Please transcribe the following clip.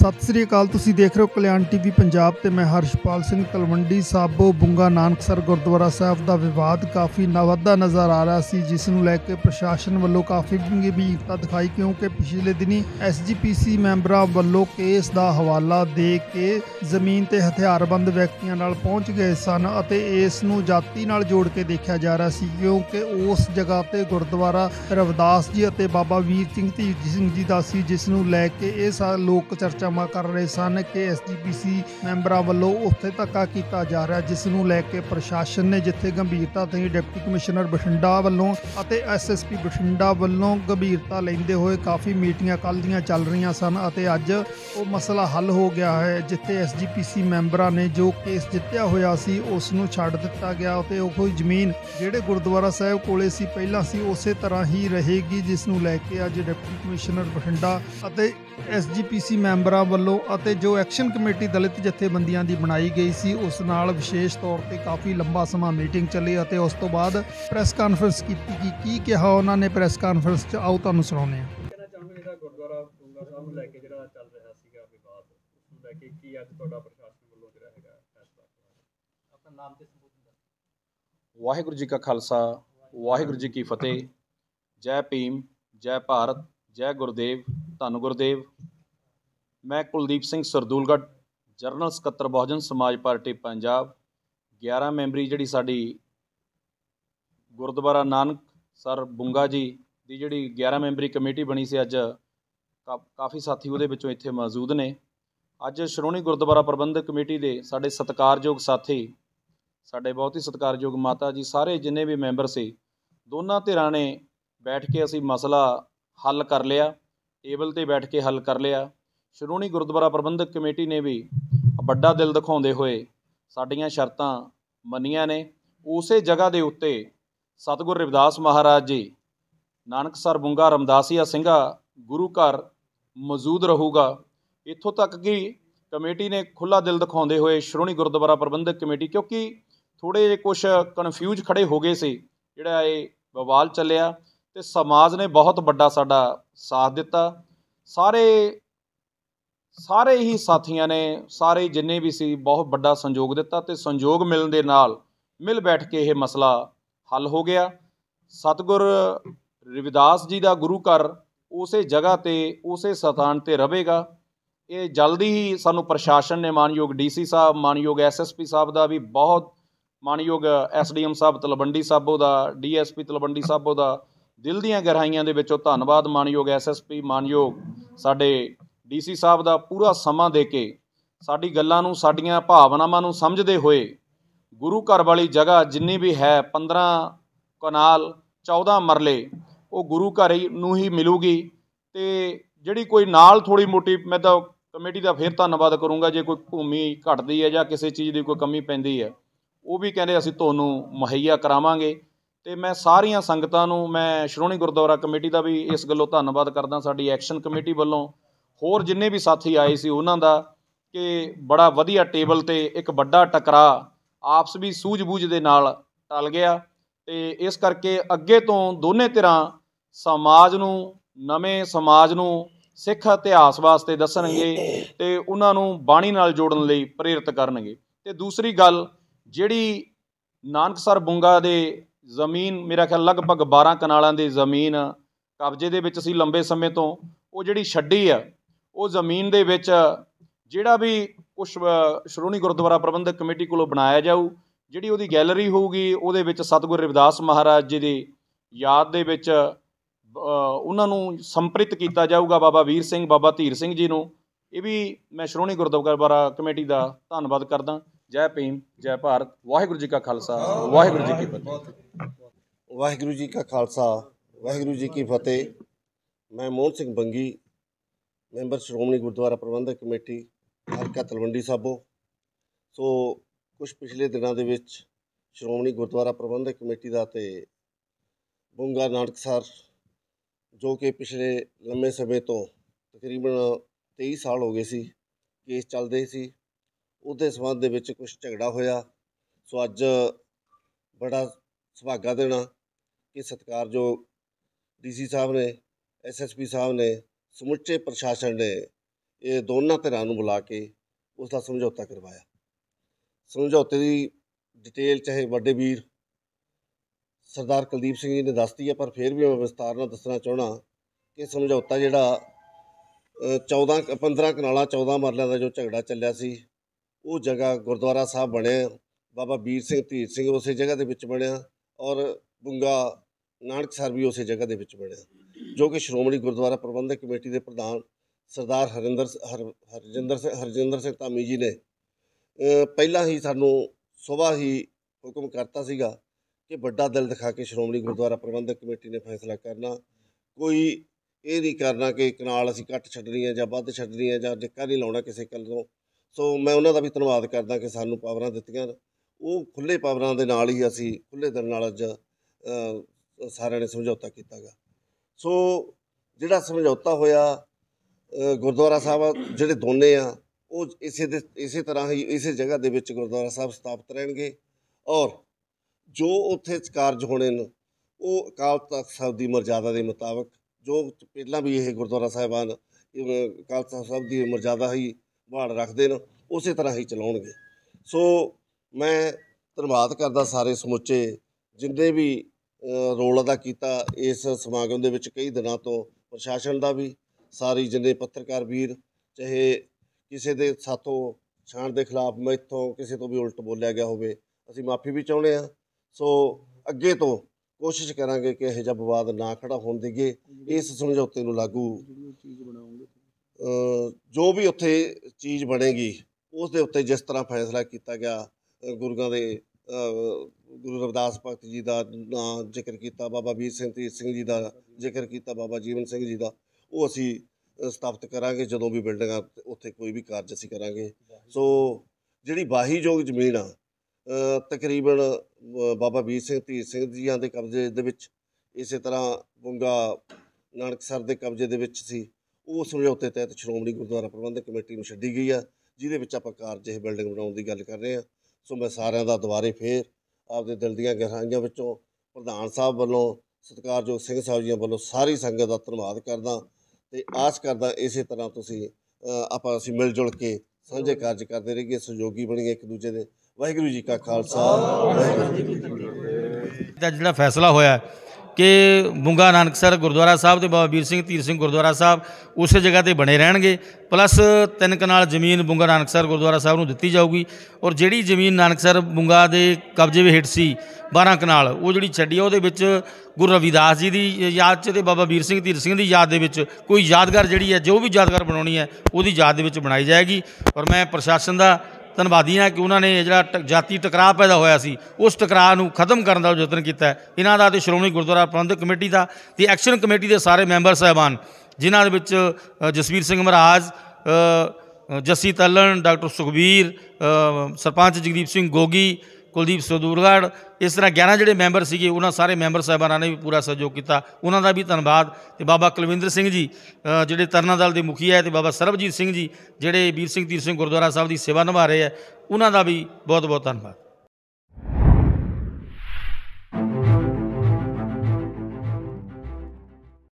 ਸਤਿ ਸ੍ਰੀ ਅਕਾਲ ਤੁਸੀਂ ਦੇਖ ਰਹੇ ਹੋ ਕਲਿਆਣ ਟੀਵੀ ਪੰਜਾਬ ਤੇ ਮੈਂ ਹਰਸ਼ਪਾਲ ਸਿੰਘ ਤਲਵੰਡੀ ਸਾਬੋ ਬੁੰਗਾ ਨਾਨਕਸਰ ਗੁਰਦੁਆਰਾ ਸਾਹਿਬ ਦਾ ਵਿਵਾਦ ਕਾਫੀ ਨਵਦਾ ਨਜ਼ਰ ਆ ਰਿਹਾ ਸੀ ਜਿਸ ਨੂੰ ਲੈ ਕੇ ਪ੍ਰਸ਼ਾਸਨ ਵੱਲੋਂ ਕਾਫੀ ਗੰਭੀਰਤਾ ਦਿਖਾਈ ਕਿਉਂਕਿ ਪਿਛਲੇ ਦਿਨੀ ਐਸਜੀਪੀਸੀ ਮੈਂਬਰਾਂ ਵੱਲੋਂ ਕੇਸ ਦਾ ਹਵਾਲਾ ਦੇ ਕੇ ਜ਼ਮੀਨ ਤੇ ਹਥਿਆਰਬੰਦ ਵਿਅਕਤੀਆਂ ਨਾਲ ਪਹੁੰਚ ਗਏ ਸਨ ਅਤੇ ਇਸ ਨੂੰ ਜਾਤੀ ਨਾਲ ਜੋੜ ਕੇ ਦੇਖਿਆ ਜਾ ਰਿਹਾ ਸੀ ਕਿਉਂਕਿ ਉਸ ਜਗ੍ਹਾ ਤੇ ਗੁਰਦੁਆਰਾ ਰਵਦਾਸ ਜੀ ਅਤੇ ਬਾਬਾ ਵੀਰ ਸਿੰਘ ਜੀ ਦਾ ਸੀ ਜਿਸ ਨੂੰ ਲੈ ਕੇ ਇਹ ਲੋਕ ਚਰਚਾ ਜਮ੍ਹਾਂ ਕਰ ਰਹੇ ਸਨ ਕਿ ਐਸਜੀਪੀਸੀ ਮੈਂਬਰਾਂ ਵੱਲੋਂ ਉੱਥੇ ਧੱਕਾ ਕੀਤਾ ਜਾ ਰਿਹਾ ਜਿਸ ਨੂੰ ਲੈ ਕੇ ਪ੍ਰਸ਼ਾਸਨ ਨੇ ਜਿੱਥੇ ਗੰਭੀਰਤਾ ਤੇ ਡਿਪਟੀ ਕਮਿਸ਼ਨਰ ਬਠਿੰਡਾ ਵੱਲੋਂ ਅਤੇ ਐਸਐਸਪੀ ਬਠਿੰਡਾ ਵੱਲੋਂ ਗੰਭੀਰਤਾ ਲੈਂਦੇ ਹੋਏ ਕਾਫੀ ਮੀਟਿੰਗਾਂ ਕੱਲ ਦੀਆਂ ਚੱਲ ਰਹੀਆਂ ਸਨ ਅਤੇ ਅੱਜ ਉਹ ਮਸਲਾ ਹੱਲ ਹੋ ਗਿਆ ਹੈ ਜਿੱਥੇ ਐਸਜੀਪੀਸੀ ਮੈਂਬਰਾਂ ਨੇ ਜੋ ਕੇਸ ਜਿੱਤਿਆ ਹੋਇਆ ਸੀ ਉਸ ਨੂੰ ਛੱਡ ਦਿੱਤਾ ਗਿਆ ਅਤੇ ਉਹ ਕੋਈ ਜ਼ਮੀਨ ਜਿਹੜੇ ਗੁਰਦੁਆਰਾ ਸਾਹਿਬ ਕੋਲੇ ਸੀ ਪਹਿਲਾਂ ਸੀ ਉਸੇ ਤਰ੍ਹਾਂ ਹੀ ਰਹੇਗੀ ਜਿਸ ਨੂੰ ਲੈ ਕੇ ਅੱਜ ਡਿਪਟੀ ਕਮਿਸ਼ਨਰ ਬਠਿੰਡਾ ਅਤੇ ਐਸਜੀਪੀਸੀ ਮੈਂਬਰਾਂ ਵੱਲੋਂ ਅਤੇ ਜੋ ਐਕਸ਼ਨ ਕਮੇਟੀ ਦਲਿਤ ਜਥੇਬੰਦੀਆਂ ਦੀ ਬਣਾਈ ਗਈ ਸੀ ਉਸ ਨਾਲ ਵਿਸ਼ੇਸ਼ ਤੌਰ ਤੇ ਕਾਫੀ ਲੰਬਾ ਸਮਾਂ ਮੀਟਿੰਗ ਚੱਲੀ ਅਤੇ ਉਸ ਤੋਂ ਬਾਅਦ ਪ੍ਰੈਸ ਕਾਨਫਰੰਸ ਕੀਤੀ ਗਈ ਕੀ ਕਿਹਾ ਉਹਨਾਂ ਨੇ ਪ੍ਰੈਸ ਕਾਨਫਰੰਸ 'ਚ ਆਓ ਤੁਹਾਨੂੰ ਸੁਣਾਉਂਦੇ ਹਾਂ ਗੁਰਦੁਆਰਾ ਗੁੰਗਾ ਸਾਹਿਬ ਨੂੰ ਲੈ ਕੇ ਜਿਹੜਾ ਚੱਲ ਰਿਹਾ ਸੀਗਾ ਵਿਵਾਦ ਉਸ ਨੂੰ ਲੈ ਕੇ ਕੀ ਅੱਜ ਤੁਹਾਡਾ ਪ੍ਰਸ਼ਾਸਨ ਵੱਲੋਂ ਜਿਹੜਾ ਹੈਗਾ ਫੈਸਲਾ ਆਪਣਾ ਨਾਮ ਤੇ ਸਬੂਤ ਦਿੰਦਾ ਵਾਹਿਗੁਰੂ ਜੀ ਕਾ ਖਾਲਸਾ ਵਾਹਿਗੁਰੂ ਜੀ ਕੀ ਫਤਿਹ ਜੈ ਭੀਮ ਜੈ ਭਾਰਤ ਜੈ ਗੁਰਦੇਵ ਧੰਨ ਗੁਰਦੇਵ ਮੈਂ ਕੁਲਦੀਪ ਸਿੰਘ ਸਰਦੂਲਗੜ ਜਰਨਲ ਸਕੱਤਰ ਬਹੁਜਨ ਸਮਾਜ ਪਾਰਟੀ ਪੰਜਾਬ 11 ਮੈਂਬਰੀ ਜਿਹੜੀ ਸਾਡੀ ਗੁਰਦੁਆਰਾ ਨਾਨਕ ਸਰ ਬੁੰਗਾ ਜੀ ਦੀ ਜਿਹੜੀ 11 ਮੈਂਬਰੀ ਕਮੇਟੀ ਬਣੀ ਸੀ ਅੱਜ ਕਾਫੀ ਸਾਥੀ ਉਹਦੇ ਵਿੱਚੋਂ ਇੱਥੇ ਮੌਜੂਦ ਨੇ ਅੱਜ ਸ਼੍ਰੋਣੀ ਗੁਰਦੁਆਰਾ ਪ੍ਰਬੰਧਕ ਕਮੇਟੀ ਦੇ ਸਾਡੇ ਸਤਿਕਾਰਯੋਗ ਸਾਥੀ ਸਾਡੇ ਬਹੁਤ ਹੀ ਸਤਿਕਾਰਯੋਗ ਮਾਤਾ ਜੀ ਸਾਰੇ ਜਿੰਨੇ ਵੀ ਮੈਂਬਰ ਸੀ ਦੋਨਾਂ ਧਿਰਾਂ ਨੇ ਬੈਠ ਕੇ ਅਸੀਂ ਮਸਲਾ ਹੱਲ ਕਰ ਲਿਆ ਟੇਬਲ 'ਤੇ ਬੈਠ ਕੇ ਹੱਲ ਕਰ ਲਿਆ ਸ਼੍ਰੋਣੀ ਗੁਰਦੁਆਰਾ ਪ੍ਰਬੰਧਕ ਕਮੇਟੀ ਨੇ ਵੀ ਵੱਡਾ ਦਿਲ ਦਿਖਾਉਂਦੇ ਹੋਏ ਸਾਡੀਆਂ ਸ਼ਰਤਾਂ ਮੰਨੀਆਂ ਨੇ ਉਸੇ ਜਗ੍ਹਾ ਦੇ ਉੱਤੇ ਸਤਿਗੁਰ ਰਵਿਦਾਸ ਮਹਾਰਾਜ ਜੀ ਨਾਨਕਸਰ ਬੁੰਗਾ ਰਮਦਾਸੀਆ ਸਿੰਘਾ ਗੁਰੂ ਘਰ ਮੌਜੂਦ ਰਹੂਗਾ ਇੱਥੋਂ ਤੱਕ ਕਿ ਕਮੇਟੀ ਨੇ ਖੁੱਲਾ ਦਿਲ ਦਿਖਾਉਂਦੇ ਹੋਏ ਸ਼੍ਰੋਣੀ ਗੁਰਦੁਆਰਾ ਪ੍ਰਬੰਧਕ ਕਮੇਟੀ ਕਿਉਂਕਿ ਥੋੜੇ ਕੁਝ ਕਨਫਿਊਜ਼ ਖੜੇ ਹੋ ਗਏ ਸੀ ਜਿਹੜਾ ਇਹ ਬਵਾਲ ਚੱਲਿਆ ਤੇ ਸਮਾਜ ਨੇ ਬਹੁਤ ਵੱਡਾ ਸਾਡਾ ਸਾਥ ਦਿੱਤਾ ਸਾਰੇ ਸਾਰੇ ਹੀ ਸਾਥੀਆਂ ਨੇ ਸਾਰੇ ਜਿੰਨੇ ਵੀ ਸੀ ਬਹੁਤ ਵੱਡਾ ਸੰਯੋਗ ਦਿੱਤਾ ਤੇ ਸੰਯੋਗ ਮਿਲਣ ਦੇ ਨਾਲ ਮਿਲ ਬੈਠ ਕੇ ਇਹ ਮਸਲਾ ਹੱਲ ਹੋ ਗਿਆ ਸਤਗੁਰ ਰਵਿਦਾਸ ਜੀ ਦਾ ਗੁਰੂ ਘਰ ਉਸੇ ਜਗ੍ਹਾ ਤੇ ਉਸੇ ਸਥਾਨ ਤੇ ਰਹੇਗਾ ਇਹ ਜਲਦੀ ਹੀ ਸਾਨੂੰ ਪ੍ਰਸ਼ਾਸਨ ਨੇ ਮਾਨਯੋਗ ਡੀਸੀ ਸਾਹਿਬ ਮਾਨਯੋਗ ਐਸਐਸਪੀ ਸਾਹਿਬ ਦਾ ਵੀ ਬਹੁਤ ਮਾਨਯੋਗ ਐਸਡੀਐਮ ਸਾਹਿਬ ਤਲਵੰਡੀ ਸਾਹਿਬ ਦਾ ਡੀਐਸਪੀ ਤਲਵੰਡੀ ਸਾਹਿਬ ਦਾ ਦਿਲ ਦੀਆਂ ਗਹਿਰਾਈਆਂ ਦੇ ਵਿੱਚੋਂ ਧੰਨਵਾਦ ਮਾਨਯੋਗ ਐਸਐਸਪੀ ਮਾਨਯੋਗ ਸਾਡੇ ਡੀਸੀ ਸਾਹਿਬ ਦਾ ਪੂਰਾ ਸਮਾਂ ਦੇ ਕੇ ਸਾਡੀ ਗੱਲਾਂ ਨੂੰ ਸਾਡੀਆਂ ਭਾਵਨਾਵਾਂ ਨੂੰ ਸਮਝਦੇ ਹੋਏ ਗੁਰੂ ਘਰ ਵਾਲੀ ਜਗ੍ਹਾ ਜਿੰਨੀ ਵੀ ਹੈ 15 ਕਨਾਲ 14 ਮਰਲੇ ਉਹ ਗੁਰੂ ਘਰ ਨੂੰ ਹੀ ਮਿਲੂਗੀ ਤੇ ਜਿਹੜੀ ਕੋਈ ਨਾਲ ਥੋੜੀ ਮੋਟੀ ਮੈਂ ਤਾਂ ਕਮੇਟੀ ਦਾ ਫੇਰ ਧੰਨਵਾਦ ਕਰੂੰਗਾ ਜੇ ਕੋਈ ਭੂਮੀ ਘਟਦੀ ਹੈ ਜਾਂ ਕਿਸੇ ਚੀਜ਼ ਦੀ ਕੋਈ ਕਮੀ ਪੈਂਦੀ ਹੈ ਉਹ ਵੀ ਕਹਿੰਦੇ ਅਸੀਂ ਤੁਹਾਨੂੰ ਮੁਹੱਈਆ ਕਰਾਵਾਂਗੇ ਤੇ ਮੈਂ ਸਾਰੀਆਂ ਸੰਗਤਾਂ ਨੂੰ ਮੈਂ ਸ਼੍ਰੋਣੀ ਗੁਰਦੁਆਰਾ ਕਮੇਟੀ ਦਾ ਵੀ ਇਸ ਗੱਲੋਂ ਧੰਨਵਾਦ ਕਰਦਾ ਸਾਡੀ ਐਕਸ਼ਨ ਕਮੇਟੀ ਵੱਲੋਂ ਹੋਰ ਜਿੰਨੇ ਵੀ ਸਾਥੀ ਆਏ ਸੀ ਉਹਨਾਂ ਦਾ ਕਿ ਬੜਾ ਵਧੀਆ ਟੇਬਲ ਤੇ ਇੱਕ ਵੱਡਾ ਟਕਰਾ ਆਪਸ ਵੀ ਸੂਝ-ਬੂਝ ਦੇ ਨਾਲ ਟਲ ਗਿਆ ਤੇ ਇਸ ਕਰਕੇ ਅੱਗੇ ਤੋਂ ਦੋਨੇ ਧਿਰਾਂ ਸਮਾਜ ਨੂੰ ਨਵੇਂ ਸਮਾਜ ਨੂੰ ਸਿੱਖ ਇਤਿਹਾਸ ਵਾਸਤੇ ਦੱਸਣਗੇ ਤੇ ਉਹਨਾਂ ਨੂੰ ਬਾਣੀ ਨਾਲ ਜੋੜਨ ਲਈ ਪ੍ਰੇਰਿਤ ਕਰਨਗੇ ਤੇ ਦੂਸਰੀ ਗੱਲ ਜਿਹੜੀ ਨਾਨਕਸਰ ਬੁੰਗਾ ਦੇ ਜ਼ਮੀਨ ਮੇਰਾ ਖਿਆਲ ਲਗਭਗ 12 ਕਨਾਲਾਂ ਦੀ ਜ਼ਮੀਨ ਕਬਜ਼ੇ ਦੇ ਵਿੱਚ ਸੀ ਲੰਬੇ ਸਮੇਂ ਤੋਂ ਉਹ ਜਿਹੜੀ ਛੱਡੀ ਆ ਉਹ ਜ਼ਮੀਨ ਦੇ ਵਿੱਚ ਜਿਹੜਾ ਵੀ ਕੁਛ ਸ਼੍ਰੋਣੀ ਗੁਰਦੁਆਰਾ ਪ੍ਰਬੰਧਕ ਕਮੇਟੀ ਕੋਲੋਂ ਬਣਾਇਆ ਜਾਊ ਜਿਹੜੀ ਉਹਦੀ ਗੈਲਰੀ ਹੋਊਗੀ ਉਹਦੇ ਵਿੱਚ ਸਤਗੁਰ ਰਵਿਦਾਸ ਮਹਾਰਾਜ ਜੀ ਦੀ ਯਾਦ ਦੇ ਵਿੱਚ ਉਹਨਾਂ ਨੂੰ ਸੰਪ੍ਰਿਤ ਕੀਤਾ ਜਾਊਗਾ ਬਾਬਾ ਵੀਰ ਸਿੰਘ ਬਾਬਾ ਧੀਰ ਸਿੰਘ ਜੀ ਨੂੰ ਇਹ ਵੀ ਮੈਂ ਸ਼੍ਰੋਣੀ ਗੁਰਦੁਆਰਾ ਕਮੇਟੀ ਦਾ ਧੰਨਵਾਦ ਕਰਦਾ ਜੈ ਭੀਮ ਜੈ ਭਾਰਤ ਵਾਹਿਗੁਰੂ ਜੀ ਕਾ ਖਾਲਸਾ ਵਾਹਿਗੁਰੂ ਜੀ ਕੀ ਫਤਿਹ ਵਾਹਿਗੁਰੂ ਜੀ ਕਾ ਖਾਲਸਾ ਵਾਹਿਗੁਰੂ ਜੀ ਕੀ ਫਤਿਹ ਮੈਂ ਮੋਹਨ ਸਿੰਘ ਬੰਗੀ ਮੈਂਬਰ ਸ਼੍ਰੋਮਣੀ ਗੁਰਦੁਆਰਾ ਪ੍ਰਬੰਧਕ ਕਮੇਟੀ ਹਲਕਾ ਤਲਵੰਡੀ ਸਾਬੋ ਸੋ ਕੁਝ ਪਿਛਲੇ ਦਿਨਾਂ ਦੇ ਵਿੱਚ ਸ਼੍ਰੋਮਣੀ ਗੁਰਦੁਆਰਾ ਪ੍ਰਬੰਧਕ ਕਮੇਟੀ ਦਾ ਤੇ ਬੁੰਗਾ ਨਾਟਕਸਰ ਜੋ ਕਿ ਪਿਛਲੇ ਲੰਮੇ ਸਮੇਂ ਤੋਂ ਤਕਰੀਬਨ 23 ਸਾਲ ਹੋ ਗਏ ਸੀ ਕੇਸ ਚੱਲਦੇ ਸੀ ਉਹਦੇ ਸਬੰਧ ਦੇ ਵਿੱਚ ਕੁਝ ਝਗੜਾ ਹੋਇਆ ਸੋ ਅੱਜ ਬੜਾ ਸੁਭਾਗਾ ਦੇਣਾ ਕਿ ਸਤਕਾਰ ਜੋ ਡੀਸੀ ਸਾਹਿਬ ਨੇ ਐਸਐਸਪੀ ਸਾਹਿਬ ਨੇ ਸਮੁੱਚੇ ਪ੍ਰਸ਼ਾਸਨ ਨੇ ਇਹ ਦੋਨਾਂ ਧਿਰਾਂ ਨੂੰ ਬੁਲਾ ਕੇ ਉਸ ਦਾ ਸਮਝੌਤਾ ਕਰਵਾਇਆ ਸਮਝੌਤੇ ਦੀ ਡਿਟੇਲ ਚਾਹੇ ਵੱਡੇ ਵੀਰ ਸਰਦਾਰ ਕੁਲਦੀਪ ਸਿੰਘ ਜੀ ਨੇ ਦੱਸਤੀ ਹੈ ਪਰ ਫਿਰ ਵੀ ਮੈਂ ਵਿਸਤਾਰ ਨਾਲ ਦੱਸਣਾ ਚਾਹਣਾ ਕਿ ਸਮਝੌਤਾ ਜਿਹੜਾ 14 15 ਕਨਾਲਾ 14 ਮਰਲਿਆਂ ਦਾ ਜੋ ਝਗੜਾ ਚੱਲਿਆ ਸੀ ਉਹ ਜਗ੍ਹਾ ਗੁਰਦੁਆਰਾ ਸਾਹਿਬ ਬਣਿਆ ਬਾਬਾ ਵੀਰ ਸਿੰਘ ਧੀਰ ਸਿੰਘ ਉਸੇ ਜਗ੍ਹਾ ਦੇ ਵਿੱਚ ਬਣਿਆ ਔਰ ਬੁੰਗਾ ਨਾਨਕ ਸਰ ਵੀ ਉਸੇ ਜਗ੍ਹਾ ਦੇ ਵਿੱਚ ਬਣਿਆ ਜੋ ਕਿ ਸ਼੍ਰੋਮਣੀ ਗੁਰਦੁਆਰਾ ਪ੍ਰਬੰਧਕ ਕਮੇਟੀ ਦੇ ਪ੍ਰਧਾਨ ਸਰਦਾਰ ਹਰਿੰਦਰ ਹਰਜਿੰਦਰ ਸਿੰਘ ਹਰਜਿੰਦਰ ਸਿੰਘ ਧਾਮੀ ਜੀ ਨੇ ਪਹਿਲਾਂ ਹੀ ਸਾਨੂੰ ਸਵੇਰ ਹੀ ਹੁਕਮ ਕਰਤਾ ਸੀਗਾ ਕਿ ਵੱਡਾ ਦਿਲ ਦਿਖਾ ਕੇ ਸ਼੍ਰੋਮਣੀ ਗੁਰਦੁਆਰਾ ਪ੍ਰਬੰਧਕ ਕਮੇਟੀ ਨੇ ਫੈਸਲਾ ਕਰਨਾ ਕੋਈ ਇਹ ਨਹੀਂ ਕਰਨਾ ਕਿ ਕਨਾਲ ਅਸੀਂ ਕੱਟ ਛੱਡਣੀ ਹੈ ਜਾਂ ਵੱਧ ਛੱਡਣੀ ਹੈ ਜਾਂ ਡਿੱਕਾ ਨਹੀਂ ਲਾਉਣਾ ਕਿਸੇ ਕੱਲ ਤੋਂ ਸੋ ਮੈਂ ਉਹਨਾਂ ਦਾ ਵੀ ਧੰਨਵਾਦ ਕਰਦਾ ਕਿ ਸਾਨੂੰ ਪਾਵਰਾਂ ਦਿੱਤੀਆਂ ਉਹ ਖੁੱਲੇ ਪਾਵਰਾਂ ਦੇ ਨਾਲ ਹੀ ਅਸੀਂ ਖੁੱਲੇ ਦਿਲ ਨਾਲ ਅੱਜ ਸਾਰਿਆਂ ਨੇ ਸਮਝੌਤਾ ਕੀਤਾਗਾ ਸੋ ਜਿਹੜਾ ਸਮਝੌਤਾ ਹੋਇਆ ਗੁਰਦੁਆਰਾ ਸਾਹਿਬ ਜਿਹੜੇ ਦੋਨੇ ਆ ਉਹ ਇਸੇ ਦੇ ਇਸੇ ਤਰ੍ਹਾਂ ਹੀ ਇਸੇ ਜਗ੍ਹਾ ਦੇ ਵਿੱਚ ਗੁਰਦੁਆਰਾ ਸਾਹਿਬ ਸਥਾਪਿਤ ਰਹਿਣਗੇ ਔਰ ਜੋ ਉੱਥੇ ਕਾਰਜ ਹੋਣੇ ਨੇ ਉਹ ਅਕਾਲ ਤਖਤ ਸਾਹਿਬ ਦੀ ਮਰਜ਼ਾਦਾ ਦੇ ਮੁਤਾਬਕ ਜੋ ਪਹਿਲਾਂ ਵੀ ਇਹ ਗੁਰਦੁਆਰਾ ਸਾਹਿਬਾਨ ਅਕਾਲ ਤਖਤ ਸਾਹਿਬ ਦੀ ਮਰਜ਼ਾਦਾ ਹੀ ਭਾਲ ਰੱਖਦੇ ਨੇ ਉਸੇ ਤਰ੍ਹਾਂ ਹੀ ਚਲਾਉਣਗੇ ਸੋ ਮੈਂ ਧੰਨਵਾਦ ਕਰਦਾ ਸਾਰੇ ਸਮੁੱਚੇ ਜਿੰਨੇ ਵੀ ਰੋਲ ਅਦਾ ਕੀਤਾ ਇਸ ਸਮਾਗਮ ਦੇ ਵਿੱਚ ਕਈ ਦਿਨਾਂ ਤੋਂ ਪ੍ਰਸ਼ਾਸਨ ਦਾ ਵੀ ਸਾਰੀ ਜਿੰਨੇ ਪੱਤਰਕਾਰ ਵੀਰ ਚਾਹੇ ਕਿਸੇ ਦੇ ਸਾਥੋਂ ਛਾਣ ਦੇ ਖਿਲਾਫ ਮੈਥੋਂ ਕਿਸੇ ਤੋਂ ਵੀ ਉਲਟ ਬੋਲਿਆ ਗਿਆ ਹੋਵੇ ਅਸੀਂ ਮਾਫੀ ਵੀ ਚਾਹੁੰਦੇ ਆ ਸੋ ਅੱਗੇ ਤੋਂ ਕੋਸ਼ਿਸ਼ ਕਰਾਂਗੇ ਕਿ ਇਹ ਜਿਹਾ ਵਿਵਾਦ ਨਾ ਖੜਾ ਹੋਣ ਦੇਗੇ ਇਸ ਸਮਝੌਤੇ ਨੂੰ ਲਾਗੂ ਜੋ ਵੀ ਉੱਥੇ ਚੀਜ਼ ਬਣੇਗੀ ਉਸ ਦੇ ਉੱਤੇ ਜਿਸ ਤਰ੍ਹਾਂ ਫੈਸਲਾ ਕੀਤਾ ਗਿਆ ਗੁਰੂਆਂ ਦੇ ਗੁਰੂ ਰਵਿਦਾਸ ਭਗਤ ਜੀ ਦਾ ਨਾਮ ਜ਼ਿਕਰ ਕੀਤਾ ਬਾਬਾ ਵੀਰ ਸਿੰਘ ਤੀਰ ਸਿੰਘ ਜੀ ਦਾ ਜ਼ਿਕਰ ਕੀਤਾ ਬਾਬਾ ਜੀਵਨ ਸਿੰਘ ਜੀ ਦਾ ਉਹ ਅਸੀਂ ਸਥਾਪਿਤ ਕਰਾਂਗੇ ਜਦੋਂ ਵੀ ਬਿਲਡਿੰਗਾਂ ਉੱਥੇ ਕੋਈ ਵੀ ਕਾਰਜ ਅਸੀਂ ਕਰਾਂਗੇ ਸੋ ਜਿਹੜੀ ਜੋਗ ਜ਼ਮੀਨ ਆ ਤਕਰੀਬਨ ਬਾਬਾ ਵੀਰ ਸਿੰਘ ਧੀਰ ਸਿੰਘ ਜੀਆਂ ਦੇ ਕਬਜ਼ੇ ਦੇ ਵਿੱਚ ਇਸੇ ਤਰ੍ਹਾਂ ਬੁੰਗਾ ਨਾਨਕਸਰ ਦੇ ਕਬਜ਼ੇ ਦੇ ਵਿੱਚ ਸੀ ਉਹ ਸਮਝੌਤੇ ਤਹਿਤ ਸ਼੍ਰੋਮਣੀ ਗੁਰਦੁਆਰਾ ਪ੍ਰਬੰਧਕ ਕਮੇਟੀ ਨੂੰ ਛੱਡੀ ਗਈ ਆ ਜਿਹਦੇ ਵਿੱਚ ਆਪਾਂ ਕਾਰਜ ਇਹ ਬਿਲਡਿੰਗ ਬਣਾਉਣ ਦੀ ਗੱਲ ਕਰ ਰਹੇ ਆ ਸੋ ਮੈਂ ਸਾਰਿਆਂ ਦਾ ਦੁਬਾਰੇ ਫੇਰ ਆਪਦੇ ਦਿਲ ਦੀਆਂ ਗਹਿਰਾਈਆਂ ਵਿੱਚੋਂ ਪ੍ਰਧਾਨ ਸਾਹਿਬ ਵੱਲੋਂ ਸਤਿਕਾਰਯੋਗ ਸਿੰਘ ਸਾਹਿਬ ਜੀ ਵੱਲੋਂ ਸਾਰੀ ਸੰਗਤ ਦਾ ਧੰਨਵਾਦ ਕਰਦਾ ਤੇ ਆਸ ਕਰਦਾ ਇਸੇ ਤਰ੍ਹਾਂ ਤੁਸੀਂ ਆਪਾਂ ਅਸੀਂ ਮਿਲ ਜੁਲ ਕੇ ਸਾਂਝੇ ਕਾਰਜ ਕਰਦੇ ਰਹੀਏ ਸਹਿਯੋਗੀ ਬਣੀਏ ਇੱਕ ਦੂਜੇ ਦੇ ਵਾਹਿਗੁਰੂ ਜੀ ਕਾ ਖਾਲਸਾ ਵਾਹਿਗੁਰੂ ਜੀ ਕੀ ਫਤਿਹ ਜਿਹੜਾ ਫੈਸਲਾ ਹੋਇਆ ਕਿ ਬੁੰਗਾ ਨਾਨਕਸਰ ਗੁਰਦੁਆਰਾ ਸਾਹਿਬ ਤੇ ਬਾਬਾ ਵੀਰ ਸਿੰਘ ਧੀਰ ਸਿੰਘ ਗੁਰਦੁਆਰਾ ਸਾਹਿਬ ਉਸੇ ਜਗ੍ਹਾ ਤੇ ਬਣੇ ਰਹਿਣਗੇ ਪਲੱਸ ਤਿੰਨ ਕਨਾਲ ਜ਼ਮੀਨ ਬੁੰਗਾ ਨਾਨਕਸਰ ਗੁਰਦੁਆਰਾ ਸਾਹਿਬ ਨੂੰ ਦਿੱਤੀ ਜਾਊਗੀ ਔਰ ਜਿਹੜੀ ਜ਼ਮੀਨ ਨਾਨਕਸਰ ਬੁੰਗਾ ਦੇ ਕਬਜ਼ੇ ਵਿੱਚ ਹੇਠ ਸੀ 12 ਕਨਾਲ ਉਹ ਜਿਹੜੀ ਛੱਡੀ ਆ ਉਹਦੇ ਵਿੱਚ ਗੁਰੂ ਰਵਿਦਾਸ ਜੀ ਦੀ ਯਾਦ 'ਚ ਤੇ ਬਾਬਾ ਵੀਰ ਸਿੰਘ ਧੀਰ ਸਿੰਘ ਦੀ ਯਾਦ ਦੇ ਵਿੱਚ ਕੋਈ ਯਾਦਗਾਰ ਜਿਹੜੀ ਹੈ ਜੋ ਵੀ ਯਾਦਗਾਰ ਬਣਾਉਣੀ ਹੈ ਉਹਦੀ ਯਾਦ ਦੇ ਵਿੱਚ ਬਣਾਈ ਜਾਏਗੀ ਔਰ ਮੈਂ ਪ੍ਰਸ਼ਾਸਨ ਦਾ ਧੰਨਵਾਦੀਆਂ ਕਿ ਉਹਨਾਂ ਨੇ ਜਿਹੜਾ ਜਾਤੀ ਟਕਰਾਅ ਪੈਦਾ ਹੋਇਆ ਸੀ ਉਸ ਟਕਰਾਅ ਨੂੰ ਖਤਮ ਕਰਨ ਦਾ ਯਤਨ ਕੀਤਾ ਇਹਨਾਂ ਦਾ ਤੇ ਸ਼੍ਰੋਮਣੀ ਗੁਰਦੁਆਰਾ ਪ੍ਰਬੰਧਕ ਕਮੇਟੀ ਦਾ ਤੇ ਐਕਸ਼ਨ ਕਮੇਟੀ ਦੇ ਸਾਰੇ ਮੈਂਬਰ ਸਹਿਬਾਨ ਜਿਨ੍ਹਾਂ ਦੇ ਵਿੱਚ ਜਸਵੀਰ ਸਿੰਘ ਮਹਾਰਾਜ ਜੱਸੀ ਤੱਲਣ ਡਾਕਟਰ ਸੁਖਬੀਰ ਸਰਪੰਚ ਜਗਦੀਪ ਸਿੰਘ ਗੋਗੀ ਕੁਲਦੀਪ ਸਦੂਰਗੜ ਇਸ ਤਰ੍ਹਾਂ 11 ਜਿਹੜੇ ਮੈਂਬਰ ਸੀਗੇ ਉਹਨਾਂ ਸਾਰੇ ਮੈਂਬਰ ਸਾਹਿਬਾਨਾਂ ਨੇ ਵੀ ਪੂਰਾ ਸਹਿਯੋਗ ਕੀਤਾ ਉਹਨਾਂ ਦਾ ਵੀ ਧੰਨਵਾਦ ਤੇ ਬਾਬਾ ਕੁਲਵਿੰਦਰ ਸਿੰਘ ਜੀ ਜਿਹੜੇ ਤਰਨਾ ਦਲ ਦੇ ਮੁਖੀ ਹੈ ਤੇ ਬਾਬਾ ਸਰਬਜੀਤ ਸਿੰਘ ਜੀ ਜਿਹੜੇ ਵੀਰ ਸਿੰਘ ਤੀਰ ਸਿੰਘ ਗੁਰਦੁਆਰਾ ਸਾਹਿਬ ਦੀ ਸੇਵਾ ਨਿਭਾ ਰਹੇ ਆ ਉਹਨਾਂ ਦਾ ਵੀ ਬਹੁਤ ਬਹੁਤ ਧੰਨਵਾਦ